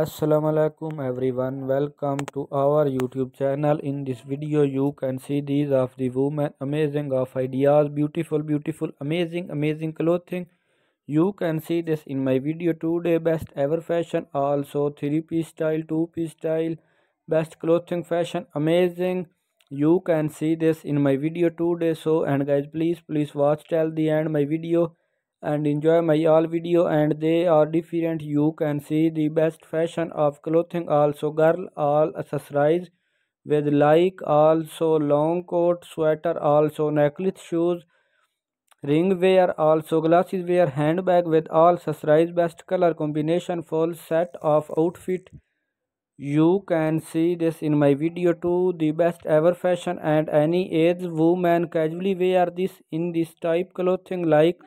assalamu alaikum everyone welcome to our youtube channel in this video you can see these of the women amazing of ideas beautiful beautiful amazing amazing clothing you can see this in my video today best ever fashion also three piece style two piece style best clothing fashion amazing you can see this in my video today so and guys please please watch till the end my video and enjoy my all video and they are different you can see the best fashion of clothing also girl all accessories with like also long coat sweater also necklace shoes ring wear also glasses wear handbag with all accessories best color combination full set of outfit you can see this in my video too the best ever fashion and any age woman casually wear this in this type clothing like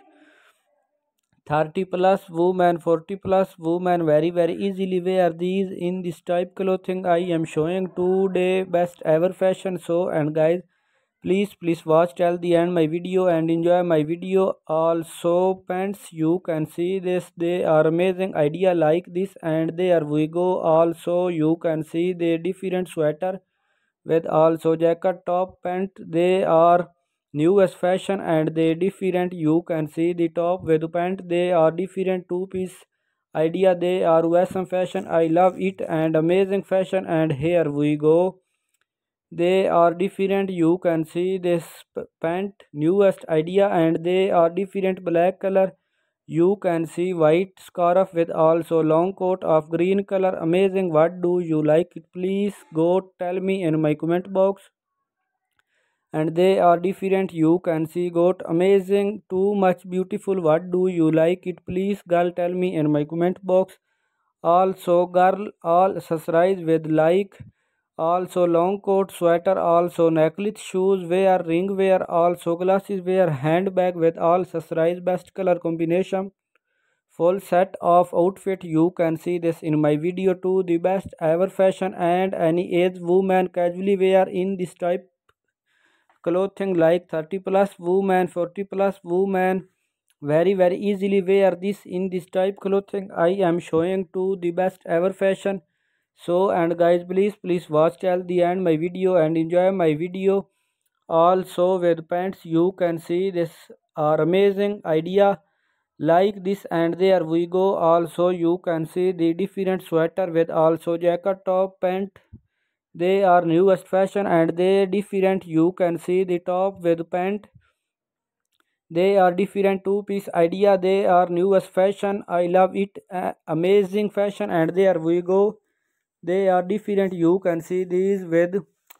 30 plus woman, 40 plus woman, very very easily wear these in this type clothing i am showing today best ever fashion so and guys please please watch till the end my video and enjoy my video also pants you can see this they are amazing idea like this and are we go also you can see the different sweater with also jacket top pant they are newest fashion and they different you can see the top weather pant they are different two piece idea they are western fashion i love it and amazing fashion and here we go they are different you can see this pant newest idea and they are different black color you can see white scarf with also long coat of green color amazing what do you like it please go tell me in my comment box and they are different you can see got amazing too much beautiful what do you like it please girl tell me in my comment box also girl all accessorize with like also long coat sweater also necklace shoes wear ring wear also glasses wear handbag with all accessorize best color combination full set of outfit you can see this in my video too the best ever fashion and any age woman casually wear in this type clothing like 30 plus woman, 40 plus woman, very very easily wear this in this type clothing i am showing to the best ever fashion so and guys please please watch till the end my video and enjoy my video also with pants you can see this are amazing idea like this and there we go also you can see the different sweater with also jacket top pant they are newest fashion and they different you can see the top with pant they are different two piece idea they are newest fashion i love it uh, amazing fashion and there we go they are different you can see these with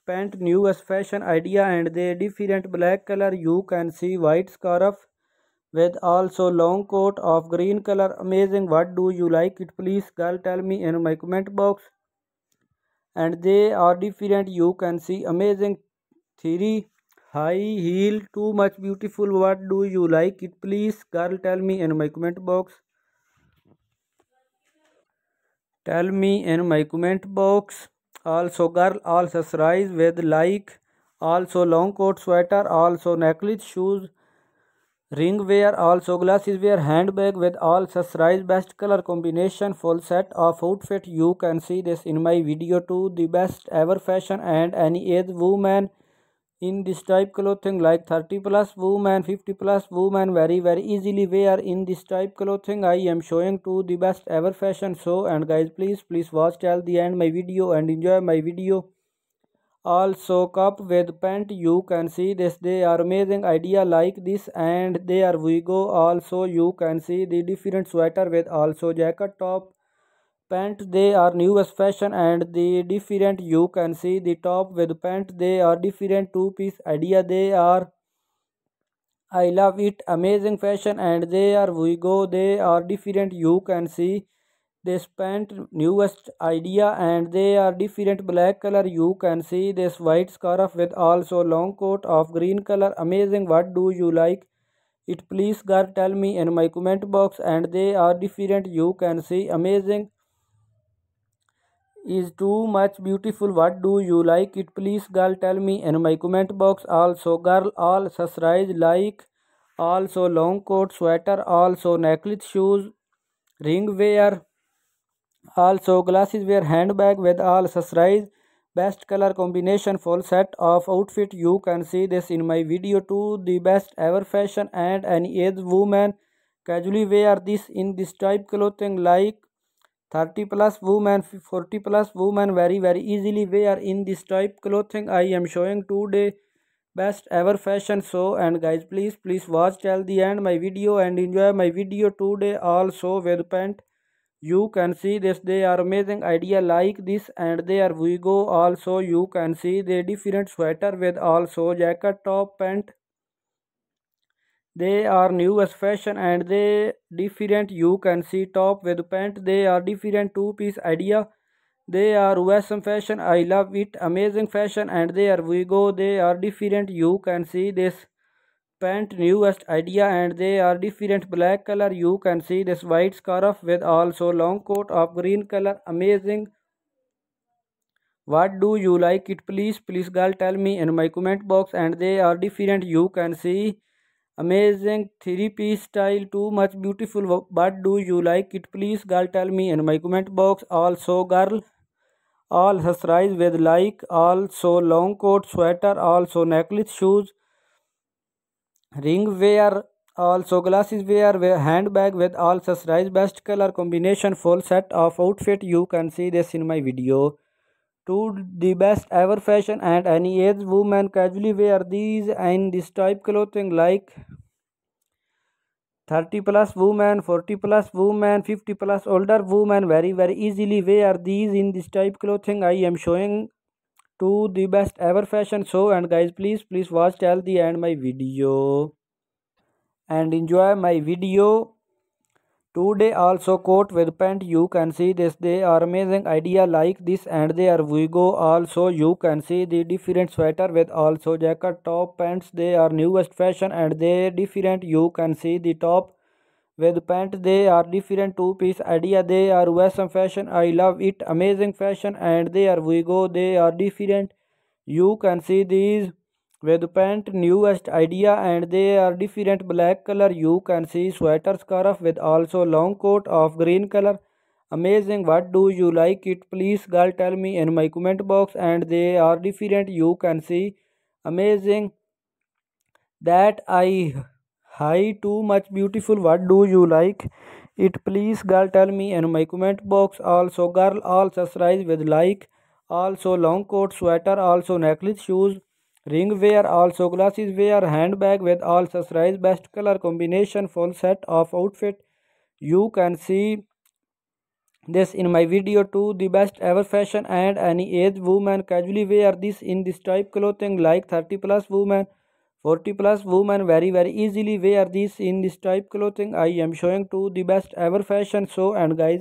pant newest fashion idea and they different black color you can see white scarf with also long coat of green color amazing what do you like it please girl tell me in my comment box and they are different you can see amazing three high heel too much beautiful what do you like it please girl tell me in my comment box tell me in my comment box also girl all surprise with like also long coat sweater also necklace shoes Ring wear also glasses wear handbag with all accessories best color combination full set of outfit you can see this in my video too the best ever fashion and any age woman in this type clothing like 30 plus woman 50 plus woman very very easily wear in this type clothing I am showing to the best ever fashion show and guys please please watch till the end my video and enjoy my video all soak up with paint you can see this they are amazing idea like this and there we go also you can see the different sweater with also jacket top pant they are newest fashion and the different you can see the top with pant they are different two piece idea they are i love it amazing fashion and are we go they are different you can see they spent newest idea and they are different black color you can see this white scarf with also long coat of green color amazing what do you like it please girl tell me in my comment box and they are different you can see amazing is too much beautiful what do you like it please girl tell me in my comment box also girl all surprise like also long coat sweater also necklace shoes ring wear also, glasses wear handbag with all accessories. Best color combination full set of outfit. You can see this in my video too. The best ever fashion and any age woman casually wear this in this type clothing like 30 plus woman, 40 plus woman very very easily wear in this type clothing i am showing today best ever fashion so and guys please please watch till the end my video and enjoy my video today also with pant you can see this they are amazing idea like this and there we go also you can see the different sweater with also jacket top pant they are newest fashion and they different you can see top with pant they are different two piece idea they are awesome fashion i love it amazing fashion and there we go they are different you can see this pant newest idea and they are different black color you can see this white scarf with also long coat of green color amazing what do you like it please please girl tell me in my comment box and they are different you can see amazing three piece style too much beautiful but do you like it please girl tell me in my comment box also girl all accessories with like also long coat sweater also necklace shoes Ring wear, also glasses wear, handbag with all size, best color combination, full set of outfit. You can see this in my video. To the best ever fashion and any age woman casually wear these and this type clothing like 30 plus woman, 40 plus woman, 50 plus older woman very very easily wear these in this type clothing i am showing to the best ever fashion show and guys please please watch till the end my video and enjoy my video today also coat with pant you can see this they are amazing idea like this and are we go also you can see the different sweater with also jacket top pants they are newest fashion and they different you can see the top with pant they are different two piece idea they are western fashion i love it amazing fashion and they are we go they are different you can see these with pant newest idea and they are different black color you can see sweater scarf with also long coat of green color amazing what do you like it please girl tell me in my comment box and they are different you can see amazing that i Hi, too much beautiful. What do you like? It please, girl, tell me. in my comment box also, girl, all surprise with like. Also, long coat, sweater, also necklace, shoes, ring wear, also glasses wear, handbag with all surprise. Best color combination, full set of outfit. You can see this in my video too the best ever fashion and any age woman casually wear this in this type clothing like 30 plus woman. 40 plus women very very easily wear this in this type clothing i am showing to the best ever fashion show and guys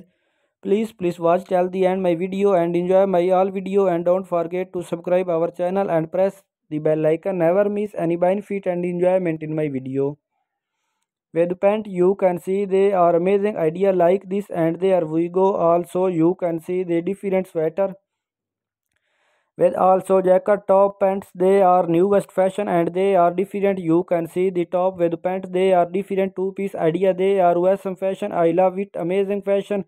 please please watch till the end my video and enjoy my all video and don't forget to subscribe our channel and press the bell icon never miss any benefit and enjoyment in my video with pant you can see they are amazing idea like this and there we go also you can see the different sweater with also jacket top pants they are newest fashion and they are different you can see the top with pants they are different two piece idea they are awesome fashion i love it amazing fashion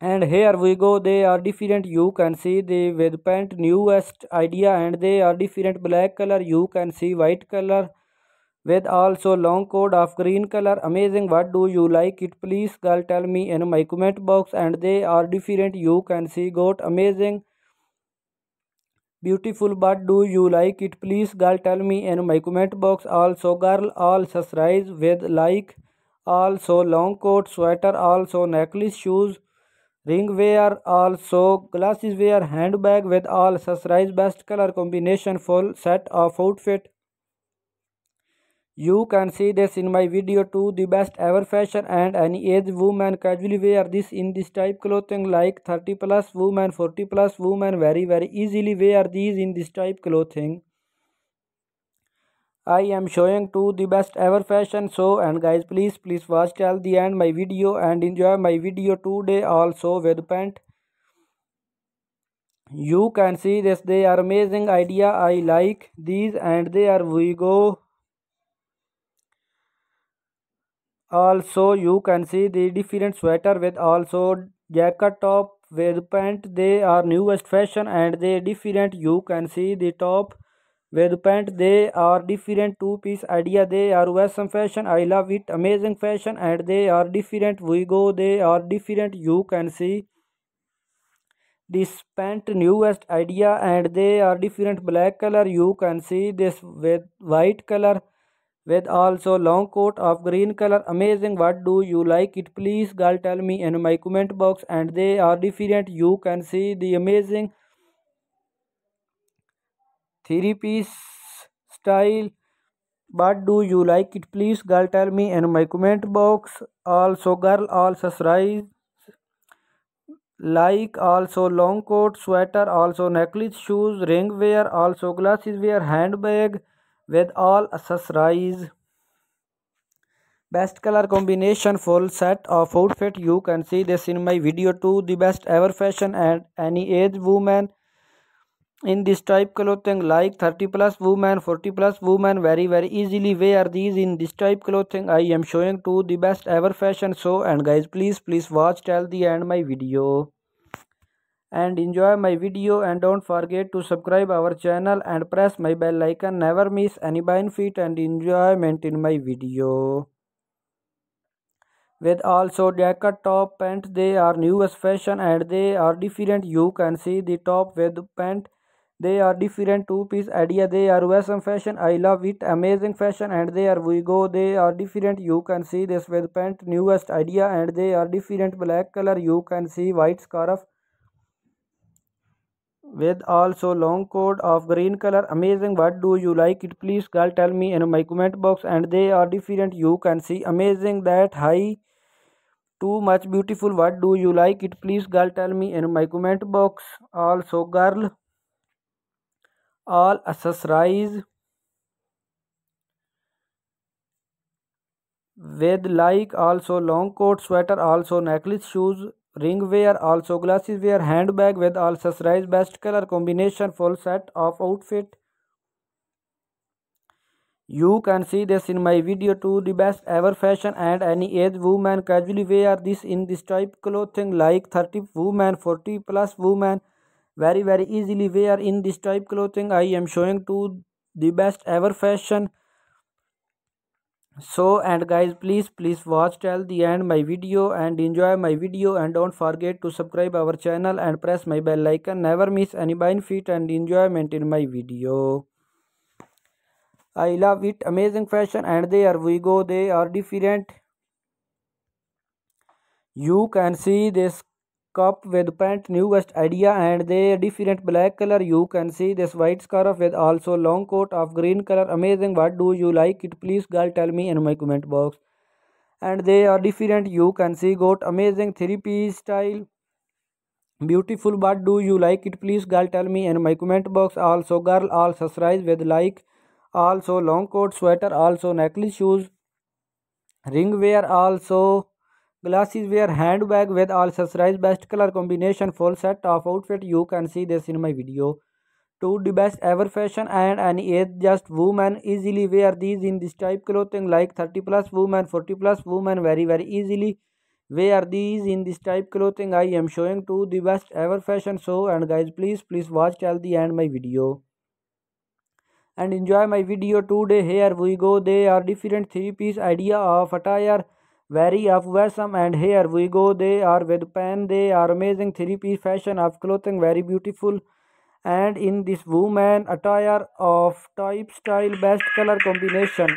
and here we go they are different you can see the with pant newest idea and they are different black color you can see white color with also long coat of green color amazing what do you like it please girl tell me in my comment box and they are different you can see got amazing Beautiful but do you like it? Please girl tell me in my comment box. Also girl all surprise with like also long coat sweater also necklace shoes ring wear also glasses wear handbag with all surprise best color combination full set of outfit you can see this in my video too. The best ever fashion and any age woman casually wear this in this type clothing like 30 plus woman, 40 plus woman very very easily wear these in this type clothing. I am showing to the best ever fashion So and guys please please watch till the end my video and enjoy my video today also with pant. You can see this they are amazing idea I like these and they are we go. also you can see the different sweater with also jacket top with pant they are newest fashion and they different you can see the top with pant they are different two piece idea they are western fashion i love it amazing fashion and they are different we go they are different you can see this pant newest idea and they are different black color you can see this with white color with also long coat of green color amazing what do you like it please girl tell me in my comment box and they are different you can see the amazing three piece style what do you like it please girl tell me in my comment box also girl all surprise like also long coat sweater also necklace shoes ring wear also glasses wear handbag with all accessories best color combination full set of outfit you can see this in my video too the best ever fashion and any age woman in this type clothing like 30 plus woman 40 plus woman very very easily wear these in this type clothing i am showing to the best ever fashion so and guys please please watch till the end my video and enjoy my video and don't forget to subscribe our channel and press my bell icon never miss any benefit and enjoyment in my video with also jacket top pant they are newest fashion and they are different you can see the top with pant they are different two piece idea they are awesome fashion i love it amazing fashion and they are we go they are different you can see this with pant newest idea and they are different black color you can see white scarf with also long coat of green color amazing what do you like it please girl tell me in my comment box and they are different you can see amazing that high too much beautiful what do you like it please girl tell me in my comment box also girl all accessories with like also long coat sweater also necklace shoes Ring wear, also glasses wear, handbag with all accessories, best color combination, full set of outfit. You can see this in my video too. The best ever fashion and any age woman casually wear this in this type clothing like 30 woman, 40 plus woman very very easily wear in this type clothing. I am showing to the best ever fashion so and guys please please watch till the end my video and enjoy my video and don't forget to subscribe our channel and press my bell icon never miss any benefit and enjoyment in my video i love it amazing fashion and there we go they are different you can see this cup with pant newest idea and the different black color you can see this white scarf with also long coat of green color amazing what do you like it please girl tell me in my comment box and they are different you can see got amazing three piece style beautiful what do you like it please girl tell me in my comment box also girl all surprise with like also long coat sweater also necklace shoes ring wear also Glasses wear handbag with all surprise best color combination full set of outfit you can see this in my video. To the best ever fashion and any age just woman easily wear these in this type clothing like 30 plus woman 40 plus woman very very easily wear these in this type clothing I am showing to the best ever fashion so and guys please please watch till the end my video and enjoy my video today here we go they are different three piece idea of attire very of and here we go they are with pen they are amazing three-piece fashion of clothing very beautiful and in this woman attire of type style best color combination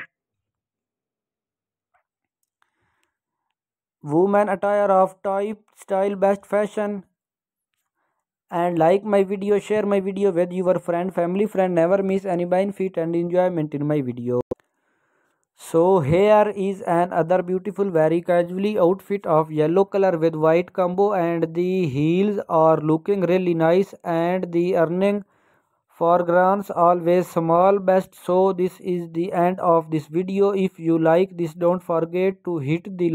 woman attire of type style best fashion and like my video share my video with your friend family friend never miss any benefit and enjoyment in my video so here is another beautiful very casually outfit of yellow color with white combo and the heels are looking really nice and the earning foregrounds always small best so this is the end of this video if you like this don't forget to hit the like